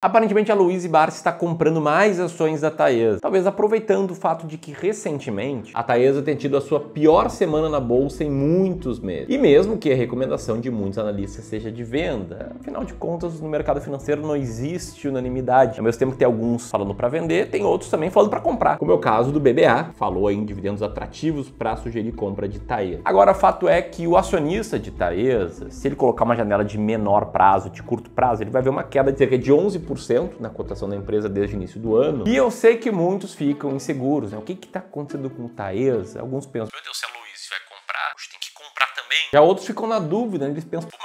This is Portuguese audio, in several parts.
Aparentemente a Louise Barsi está comprando mais ações da Taesa, talvez aproveitando o fato de que recentemente a Taesa tem tido a sua pior semana na bolsa em muitos meses. E mesmo que a recomendação de muitos analistas seja de venda, afinal de contas no mercado financeiro não existe unanimidade. Ao mesmo tempo que tem alguns falando para vender, tem outros também falando para comprar, como é o caso do BBA, falou em dividendos atrativos para sugerir compra de Taesa. Agora, fato é que o acionista de Taesa, se ele colocar uma janela de menor prazo, de curto prazo, ele vai ver uma queda de cerca de 11 6% na cotação da empresa desde o início do ano. E eu sei que muitos ficam inseguros, né? O que está acontecendo com o Taesa? Alguns pensam, meu Deus, se a Luiz vai comprar, a gente tem que comprar também. Já outros ficam na dúvida, né? eles pensam, pô,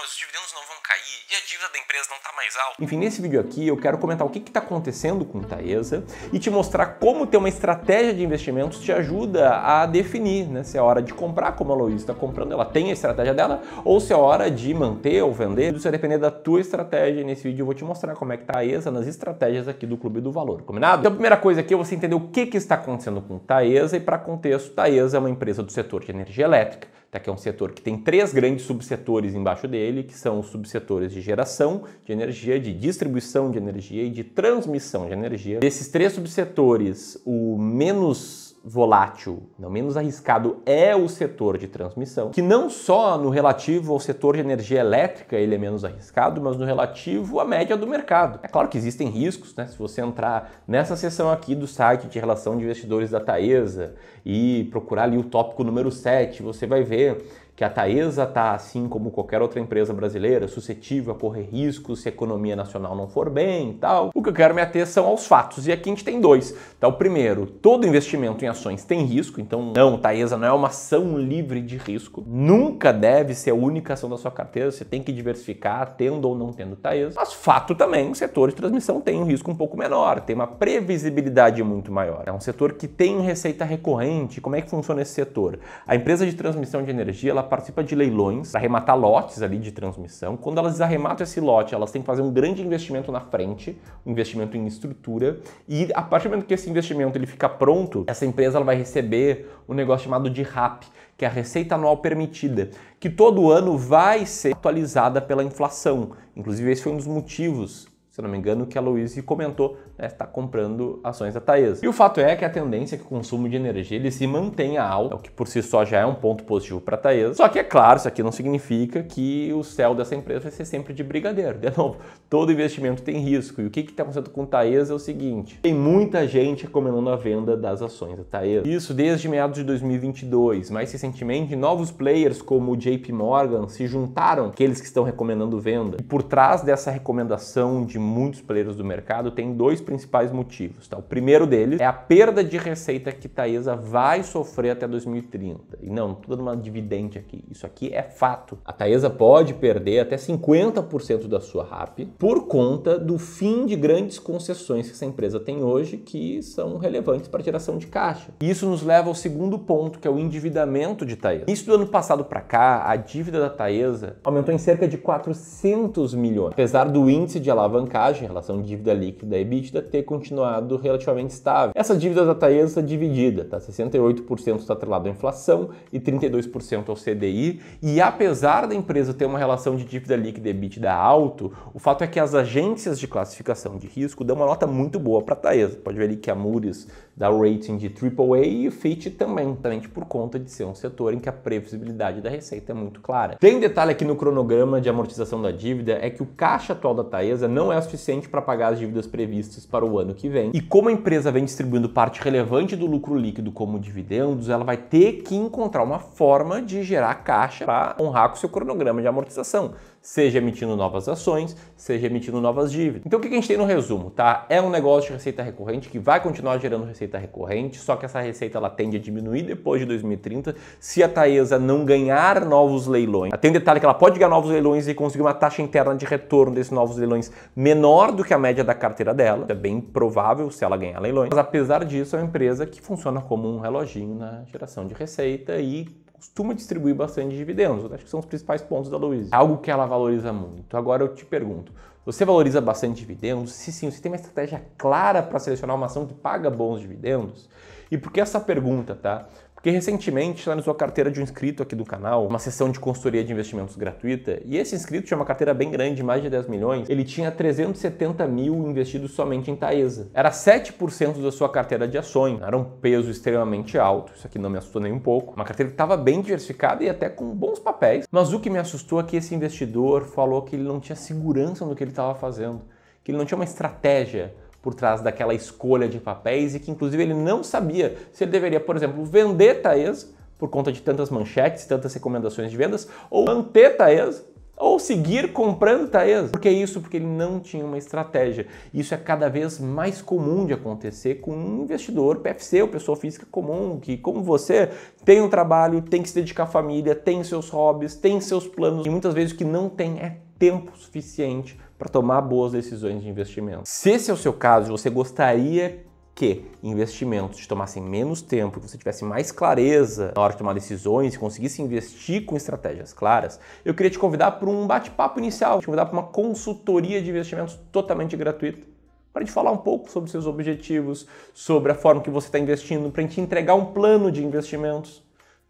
dívida da empresa não está mais alta. Enfim, nesse vídeo aqui eu quero comentar o que está acontecendo com Taesa e te mostrar como ter uma estratégia de investimentos te ajuda a definir né, se é hora de comprar, como a Luísa está comprando, ela tem a estratégia dela, ou se é hora de manter ou vender. Isso vai depender da tua estratégia. nesse vídeo eu vou te mostrar como é que está a ESA nas estratégias aqui do Clube do Valor, combinado? Então a primeira coisa aqui é você entender o que, que está acontecendo com Taesa e para contexto, Taesa é uma empresa do setor de energia elétrica Tá? Que é um setor que tem três grandes subsetores embaixo dele, que são os subsetores de geração de energia, de distribuição de energia e de transmissão de energia. Desses três subsetores, o menos volátil, não menos arriscado é o setor de transmissão, que não só no relativo ao setor de energia elétrica ele é menos arriscado, mas no relativo à média do mercado. É claro que existem riscos, né? Se você entrar nessa seção aqui do site de relação de investidores da Taesa e procurar ali o tópico número 7, você vai ver que a Taesa está, assim como qualquer outra empresa brasileira, suscetível a correr riscos se a economia nacional não for bem e tal. O que eu quero me ater são aos fatos, e aqui a gente tem dois. Então, primeiro, todo investimento em ações tem risco, então não, Taesa não é uma ação livre de risco. Nunca deve ser a única ação da sua carteira, você tem que diversificar, tendo ou não tendo Taesa. Mas fato também, o setor de transmissão tem um risco um pouco menor, tem uma previsibilidade muito maior. É um setor que tem receita recorrente. Como é que funciona esse setor? A empresa de transmissão de energia, ela participa de leilões para arrematar lotes ali de transmissão. Quando elas arrematam esse lote, elas têm que fazer um grande investimento na frente, um investimento em estrutura, e a partir do momento que esse investimento ele fica pronto, essa empresa ela vai receber um negócio chamado de RAP, que é a receita anual permitida, que todo ano vai ser atualizada pela inflação. Inclusive, esse foi um dos motivos se não me engano, que a Luiz comentou, né, está comprando ações da Taesa. E o fato é que a tendência é que o consumo de energia ele se mantenha alto, o que por si só já é um ponto positivo para a Taesa. Só que é claro, isso aqui não significa que o céu dessa empresa vai ser sempre de brigadeiro. De novo, todo investimento tem risco. E o que está acontecendo com a Taesa é o seguinte, tem muita gente recomendando a venda das ações da Taesa. Isso desde meados de 2022, mais recentemente novos players como o JP Morgan se juntaram àqueles que estão recomendando venda. E por trás dessa recomendação de muitos players do mercado tem dois principais motivos. Tá? O primeiro deles é a perda de receita que Taesa vai sofrer até 2030. E não, não estou dando uma dividende aqui. Isso aqui é fato. A Taesa pode perder até 50% da sua RAP por conta do fim de grandes concessões que essa empresa tem hoje que são relevantes para a geração de caixa. E isso nos leva ao segundo ponto, que é o endividamento de Taesa. Isso do ano passado para cá, a dívida da Taesa aumentou em cerca de 400 milhões. Apesar do índice de alavancagem alavancagem, relação dívida líquida e EBITDA, ter continuado relativamente estável. Essa dívida da Taesa está dividida, tá? 68% está atrelado à inflação e 32% ao CDI. E apesar da empresa ter uma relação de dívida líquida e EBITDA alto, o fato é que as agências de classificação de risco dão uma nota muito boa para a Taesa. Pode ver ali que a Mures da rating de AAA e o FIT também, justamente por conta de ser um setor em que a previsibilidade da receita é muito clara. Tem detalhe aqui no cronograma de amortização da dívida, é que o caixa atual da Taesa não é suficiente para pagar as dívidas previstas para o ano que vem. E como a empresa vem distribuindo parte relevante do lucro líquido como dividendos, ela vai ter que encontrar uma forma de gerar caixa para honrar com o seu cronograma de amortização seja emitindo novas ações, seja emitindo novas dívidas. Então o que a gente tem no resumo, tá? É um negócio de receita recorrente que vai continuar gerando receita recorrente, só que essa receita ela tende a diminuir depois de 2030 se a Taesa não ganhar novos leilões. Tem um detalhe que ela pode ganhar novos leilões e conseguir uma taxa interna de retorno desses novos leilões menor do que a média da carteira dela. É bem provável se ela ganhar leilões. Mas apesar disso, é uma empresa que funciona como um reloginho na geração de receita e costuma distribuir bastante dividendos. Eu acho que são os principais pontos da Luiz. É algo que ela valoriza muito. Agora eu te pergunto, você valoriza bastante dividendos? Se sim, você tem uma estratégia clara para selecionar uma ação que paga bons dividendos? E por que essa pergunta, tá? Porque recentemente analisou a carteira de um inscrito aqui do canal, uma sessão de consultoria de investimentos gratuita, e esse inscrito tinha uma carteira bem grande, mais de 10 milhões, ele tinha 370 mil investidos somente em Taesa. Era 7% da sua carteira de ações, era um peso extremamente alto, isso aqui não me assustou nem um pouco. Uma carteira que estava bem diversificada e até com bons papéis, mas o que me assustou é que esse investidor falou que ele não tinha segurança no que ele estava fazendo, que ele não tinha uma estratégia, por trás daquela escolha de papéis e que, inclusive, ele não sabia se ele deveria, por exemplo, vender Taesa por conta de tantas manchetes, tantas recomendações de vendas, ou manter Taesa ou seguir comprando Taesa. Por que isso? Porque ele não tinha uma estratégia. Isso é cada vez mais comum de acontecer com um investidor PFC, ou pessoa física comum, que como você tem um trabalho, tem que se dedicar à família, tem seus hobbies, tem seus planos, e muitas vezes o que não tem é tempo suficiente para tomar boas decisões de investimento. Se esse é o seu caso, você gostaria que investimentos te tomassem menos tempo, que você tivesse mais clareza na hora de tomar decisões, conseguisse investir com estratégias claras, eu queria te convidar para um bate-papo inicial, te convidar para uma consultoria de investimentos totalmente gratuita. Para te falar um pouco sobre seus objetivos, sobre a forma que você está investindo, para a gente entregar um plano de investimentos.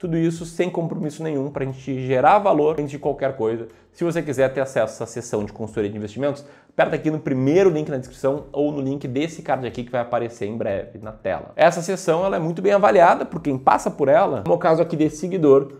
Tudo isso sem compromisso nenhum para a gente gerar valor antes de qualquer coisa. Se você quiser ter acesso à sessão de consultoria de investimentos, aperta aqui no primeiro link na descrição ou no link desse card aqui que vai aparecer em breve na tela. Essa sessão ela é muito bem avaliada por quem passa por ela, como é o caso aqui desse seguidor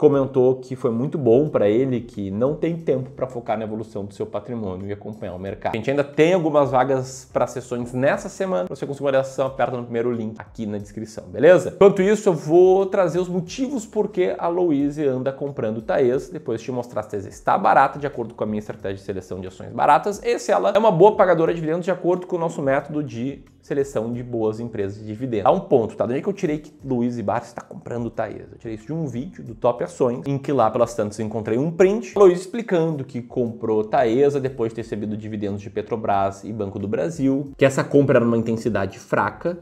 comentou que foi muito bom para ele que não tem tempo para focar na evolução do seu patrimônio e acompanhar o mercado. A gente ainda tem algumas vagas para sessões nessa semana. Você conseguir uma sessão, aperta no primeiro link aqui na descrição, beleza? Enquanto isso, eu vou trazer os motivos por que a Louise anda comprando o Taes, depois te mostrar se a está barata de acordo com a minha estratégia de seleção de ações baratas e se ela é uma boa pagadora de dividendos de acordo com o nosso método de seleção de boas empresas de dividendos. Há um ponto, tá? Do jeito é que eu tirei que Luiz Ibarra está comprando Taesa. Eu tirei isso de um vídeo do Top Ações, em que lá pelas tantas eu encontrei um print, Luiz explicando que comprou Taesa depois de ter recebido dividendos de Petrobras e Banco do Brasil, que essa compra era numa intensidade fraca,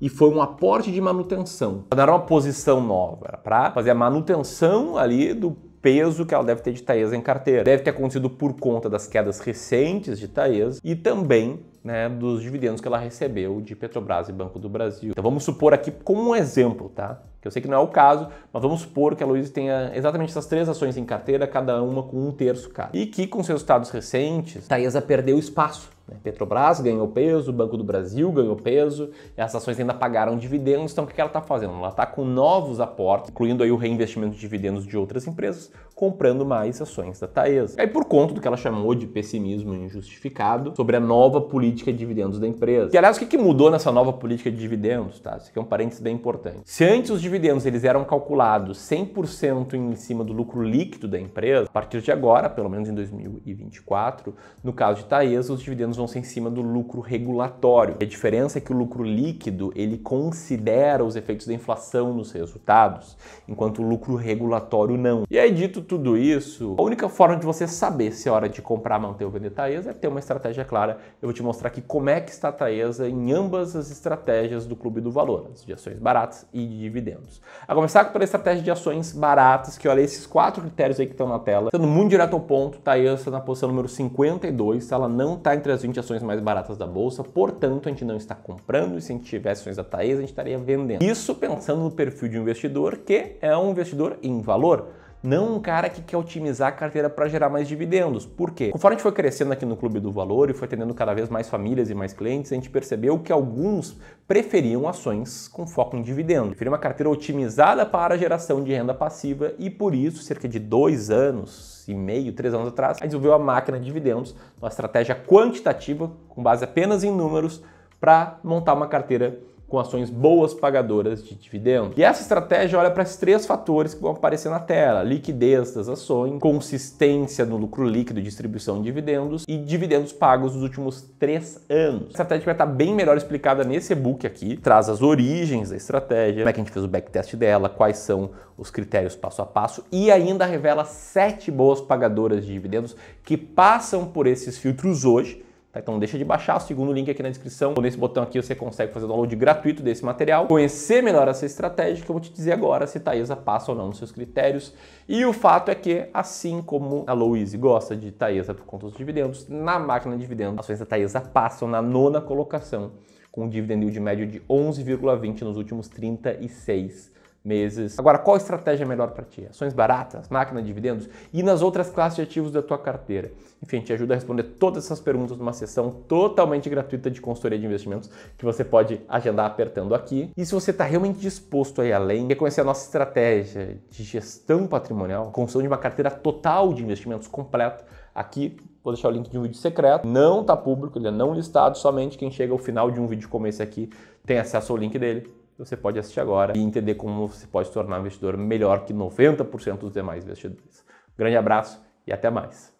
e foi um aporte de manutenção. Não era uma posição nova, era para fazer a manutenção ali do peso que ela deve ter de Taesa em carteira. Deve ter acontecido por conta das quedas recentes de Taesa e também né, dos dividendos que ela recebeu de Petrobras e Banco do Brasil. Então vamos supor aqui como um exemplo, tá? Que eu sei que não é o caso, mas vamos supor que a Luiz tenha exatamente essas três ações em carteira, cada uma com um terço cada. E que com seus resultados recentes, Taesa perdeu espaço né? Petrobras ganhou peso, Banco do Brasil ganhou peso, as ações ainda pagaram dividendos, então o que ela está fazendo? Ela está com novos aportes, incluindo aí o reinvestimento de dividendos de outras empresas, comprando mais ações da Taesa. aí por conta do que ela chamou de pessimismo injustificado sobre a nova política de dividendos da empresa. E aliás, o que mudou nessa nova política de dividendos? Tá? Isso aqui é um parênteses bem importante. Se antes os dividendos eles eram calculados 100% em cima do lucro líquido da empresa, a partir de agora, pelo menos em 2024, no caso de Taesa, os dividendos vão ser em cima do lucro regulatório. A diferença é que o lucro líquido, ele considera os efeitos da inflação nos resultados, enquanto o lucro regulatório não. E aí, dito tudo isso, a única forma de você saber se é hora de comprar, manter ou vender Taesa é ter uma estratégia clara. Eu vou te mostrar aqui como é que está a Taesa em ambas as estratégias do Clube do Valor, as de ações baratas e de dividendos. A começar pela estratégia de ações baratas, que olha esses quatro critérios aí que estão na tela. Sendo muito direto ao ponto, Taesa na posição número 52, ela não está entre as 20 ações mais baratas da bolsa, portanto, a gente não está comprando e se a gente tivesse ações da Taesa, a gente estaria vendendo. Isso pensando no perfil de um investidor que é um investidor em valor não um cara que quer otimizar a carteira para gerar mais dividendos. Por quê? Conforme a gente foi crescendo aqui no Clube do Valor e foi atendendo cada vez mais famílias e mais clientes, a gente percebeu que alguns preferiam ações com foco em dividendos, Preferiam uma carteira otimizada para a geração de renda passiva e por isso, cerca de dois anos e meio, três anos atrás, a gente desenvolveu a máquina de dividendos, uma estratégia quantitativa com base apenas em números para montar uma carteira com ações boas pagadoras de dividendos. E essa estratégia olha para esses três fatores que vão aparecer na tela: liquidez das ações, consistência no lucro líquido, distribuição de dividendos e dividendos pagos nos últimos três anos. A estratégia vai estar bem melhor explicada nesse e-book aqui, traz as origens da estratégia, como é que a gente fez o backtest dela, quais são os critérios passo a passo e ainda revela sete boas pagadoras de dividendos que passam por esses filtros hoje Tá? Então deixa de baixar, o segundo link aqui na descrição, ou nesse botão aqui você consegue fazer o download gratuito desse material, conhecer melhor essa estratégia que eu vou te dizer agora se Taesa passa ou não nos seus critérios. E o fato é que, assim como a Louise gosta de Taesa por conta dos dividendos, na máquina de dividendos, as ações da Taesa passam na nona colocação, com um dividend yield médio de 11,20 nos últimos 36 meses. Agora, qual estratégia é melhor para ti? Ações baratas, máquina de dividendos e nas outras classes de ativos da tua carteira? Enfim, te ajuda a responder todas essas perguntas numa sessão totalmente gratuita de consultoria de investimentos que você pode agendar apertando aqui. E se você está realmente disposto a ir além, e conhecer a nossa estratégia de gestão patrimonial, construção de uma carteira total de investimentos completa, aqui Vou deixar o link de um vídeo secreto, não está público, ele é não listado, somente quem chega ao final de um vídeo como esse aqui tem acesso ao link dele. Então, você pode assistir agora e entender como você pode se tornar um investidor melhor que 90% dos demais investidores. Um grande abraço e até mais.